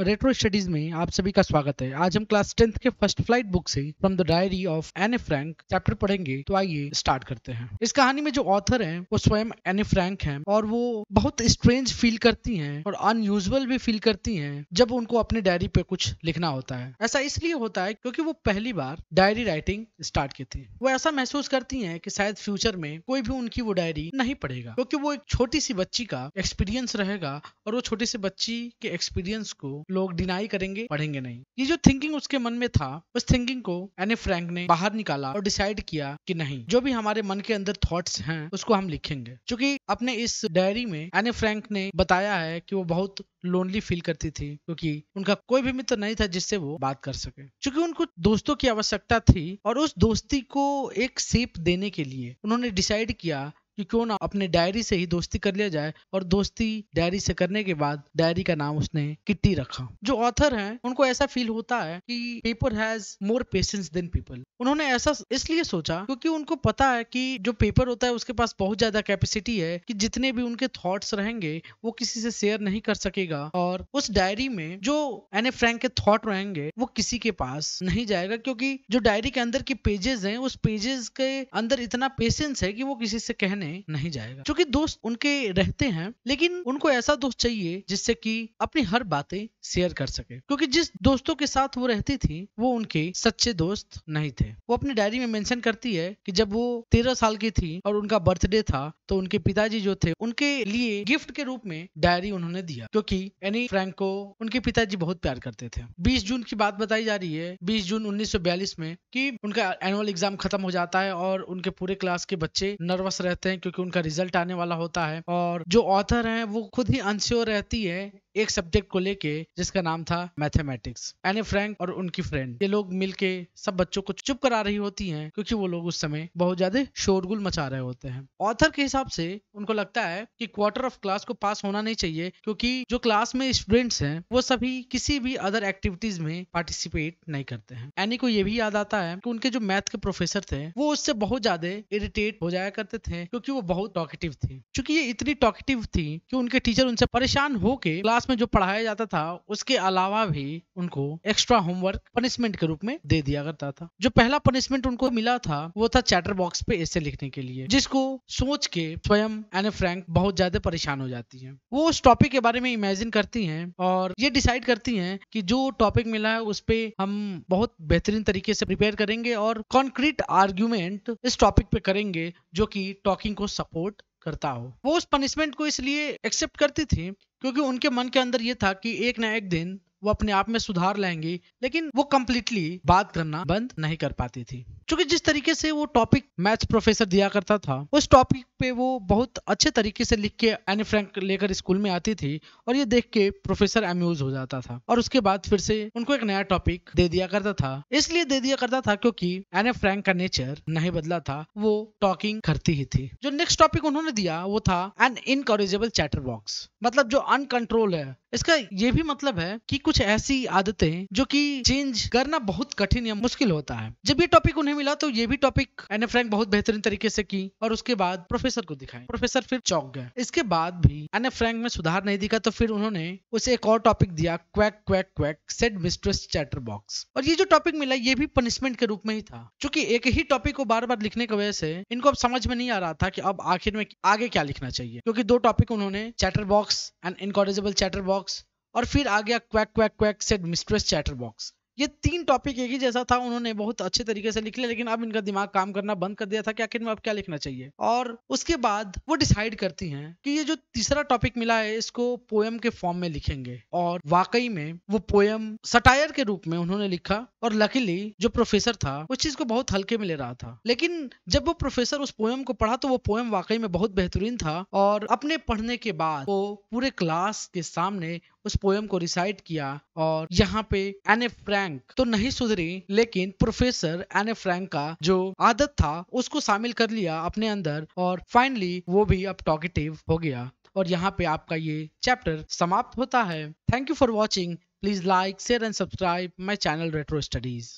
retro studies में आप सभी का स्वागत है आज हम क्लास टेंथ के फर्स्ट फ्लाइट बुक से from the diary of Anne Frank chapter पढ़ेंगे तो आइए स्टार्ट करते हैं इस कहानी में जो ऑथर हैं वो स्वयं एने फ्रैंक हैं और वो बहुत स्ट्रेंज फील करती हैं और अनयूजल भी फील करती हैं जब उनको अपने डायरी पे कुछ लिखना होता है ऐसा इसलिए होता है क्योंकि वो पहली बार डायरी राइटिंग स्टार्ट की थी वो ऐसा महसूस करती है की शायद फ्यूचर में कोई भी उनकी वो डायरी नहीं पढ़ेगा क्योंकि वो एक छोटी सी बच्ची का एक्सपीरियंस रहेगा और वो छोटी सी बच्ची के एक्सपीरियंस को लोग डिनाई करेंगे पढ़ेंगे नहीं ये जो थिंकिंग उसके मन में था उस थिंकिंग को एने फ्रैंक ने बाहर निकाला और डिसाइड किया कि नहीं जो भी हमारे मन के अंदर थॉट्स हैं उसको हम लिखेंगे क्योंकि अपने इस डायरी में एने फ्रैंक ने बताया है कि वो बहुत लोनली फील करती थी क्योंकि उनका कोई भी मित्र नहीं था जिससे वो बात कर सके क्योंकि उनको दोस्तों की आवश्यकता थी और उस दोस्ती को एक सेप देने के लिए उन्होंने डिसाइड किया कि क्यों ना अपने डायरी से ही दोस्ती कर लिया जाए और दोस्ती डायरी से करने के बाद डायरी का नाम उसने किट्टी रखा जो ऑथर हैं उनको ऐसा फील होता है कि paper has more patience than people उन्होंने ऐसा इसलिए सोचा क्योंकि उनको पता है कि जो पेपर होता है उसके पास बहुत ज्यादा कैपेसिटी है कि जितने भी उनके थॉट्स रहेंगे वो किसी से शेयर नहीं कर सकेगा और उस डायरी में जो एने फ्रैंक के थॉट रहेंगे वो किसी के पास नहीं जाएगा क्योंकि जो डायरी के अंदर की पेजेस हैं उस पेजेस के अंदर इतना पेशेंस है कि वो किसी से कहने में नहीं जाएगा क्योंकि दोस्त उनके रहते हैं लेकिन उनको ऐसा दोस्त चाहिए जिससे कि अपनी हर बातें शेयर कर सके क्योंकि जिस दोस्तों के साथ वो रहती थी वो उनके सच्चे दोस्त नहीं थे वो अपनी डायरी में मेंशन करती है कि जब वो तेरह साल की थी और उनका बर्थडे था तो उनके पिताजी जो थे उनके लिए गिफ्ट के रूप में डायरी उन्होंने दिया क्योंकि एनी फ्रैंक को उनके पिताजी बहुत प्यार करते थे 20 जून की बात बताई जा रही है 20 जून 1942 में कि उनका एनुअल एग्जाम खत्म हो जाता है और उनके पूरे क्लास के बच्चे नर्वस रहते हैं हैं क्योंकि उनका रिजल्ट आने वाला होता है और जो ऑथर हैं वो खुद ही अनश्योर रहती है एक सब्जेक्ट को लेके जिसका नाम था मैथमेटिक्स एनी फ्रैंक और उनकी फ्रेंड ये लोग मिलके सब बच्चों को चुप करा रही होती हैं क्योंकि वो लोग उस समय बहुत ज्यादा शोरगुल मचा रहे होते हैं ऑथर के हिसाब से उनको लगता है कि क्वार्टर ऑफ क्लास को पास होना नहीं चाहिए क्योंकि जो क्लास में स्टूडेंट्स हैं वो सभी किसी भी अदर एक्टिविटीज में पार्टिसिपेट नहीं करते हैं एनी को ये भी याद आता है कि उनके जो मैथ के प्रोफेसर थे वो उससे बहुत ज्यादा इरिटेट हो जाया करते थे क्योंकि वो बहुत टॉकेटिव थी क्योंकि ये इतनी टॉकेटिव थी कि उनके टीचर उनसे परेशान होके क्लास में जो पढ़ाया जाता था उसके अलावा भी उनको एक्स्ट्रा होमवर्क पनिशमेंट के रूप में दे दिया करता था जो पहला पनिशमेंट उनको मिला था वो था चैटर बॉक्स पे ऐसे लिखने के लिए जिसको सोच के स्वयं एने फ्रैंक बहुत ज्यादा परेशान हो जाती है वो उस टॉपिक के बारे में इमेजिन करती है और ये डिसाइड करती है कि जो टॉपिक मिला है उस पर हम बहुत बेहतरीन तरीके से प्रिपेयर करेंगे और कॉन्क्रीट आर्ग्यूमेंट इस टॉपिक पे करेंगे जो कि टॉकिंग को सपोर्ट करता हो वो उस पनिशमेंट को इसलिए एक्सेप्ट करती थी क्योंकि उनके मन के अंदर ये था कि एक ना एक दिन वो अपने आप में सुधार लाएंगी लेकिन वो कम्प्लीटली बात करना बंद नहीं कर पाती थी क्योंकि जिस तरीके से वो टॉपिक मैथ्स प्रोफेसर दिया करता था उस टॉपिक पे वो बहुत अच्छे तरीके से लिख के एनी फ्रैंक लेकर स्कूल में आती थी और ये देख के प्रोफेसर अम्यूज हो जाता था और उसके बाद फिर से उनको एक नया टॉपिक दे दिया करता था इसलिए दे दिया करता था क्योंकि एने फ्रैंक का नेचर नहीं बदला था वो टॉकिंग करती ही थी जो नेक्स्ट टॉपिक उन्होंने दिया वो था एन इनकरेजेबल चैटर बॉक्स मतलब जो अनकंट्रोल है इसका ये भी मतलब है कि कुछ ऐसी आदतें जो कि चेंज करना बहुत कठिन या मुश्किल होता है जब ये टॉपिक उन्हें मिला तो ये भी टॉपिक एने फ्रैंक बहुत बेहतरीन तरीके से की और उसके बाद प्रोफेसर को दिखाए प्रोफेसर फिर चौक गए इसके बाद भी एने फ्रैंक में सुधार नहीं दिखा तो फिर उन्होंने उसे एक और टॉपिक दिया quack quack quack said mistress chatterbox और ये जो टॉपिक मिला ये भी पनिशमेंट के रूप में ही था क्योंकि एक ही टॉपिक को बार बार लिखने की वजह से इनको अब समझ में नहीं आ रहा था कि अब आखिर में आगे क्या लिखना चाहिए क्योंकि दो टॉपिक उन्होंने chatterbox and incorrigible chatterbox और फिर आ गया quack quack quack said mistress chatterbox ये तीन टॉपिक एक ही जैसा था उन्होंने बहुत अच्छे तरीके से लिख लिया लेकिन अब इनका दिमाग काम करना बंद कर दिया था कि आखिर में अब क्या लिखना चाहिए और उसके बाद वो डिसाइड करती हैं कि ये जो तीसरा टॉपिक मिला है इसको पोएम के फॉर्म में लिखेंगे और वाकई में वो पोएम सटायर के रूप में उन्होंने लिखा और लकीली जो प्रोफेसर था उस चीज को बहुत हल्के में ले रहा था लेकिन जब वो प्रोफेसर उस पोएम को पढ़ा तो वो पोएम वाकई में बहुत बेहतरीन था और अपने पढ़ने के बाद वो पूरे क्लास के सामने उस पोयम को रिसाइट किया और यहाँ पे एने फ्रैंक तो नहीं सुधरी लेकिन प्रोफेसर एने फ्रैंक का जो आदत था उसको शामिल कर लिया अपने अंदर और फाइनली वो भी अब टॉकेटिव हो गया और यहाँ पे आपका ये चैप्टर समाप्त होता है thank you for watching please like share and subscribe my channel Retro studies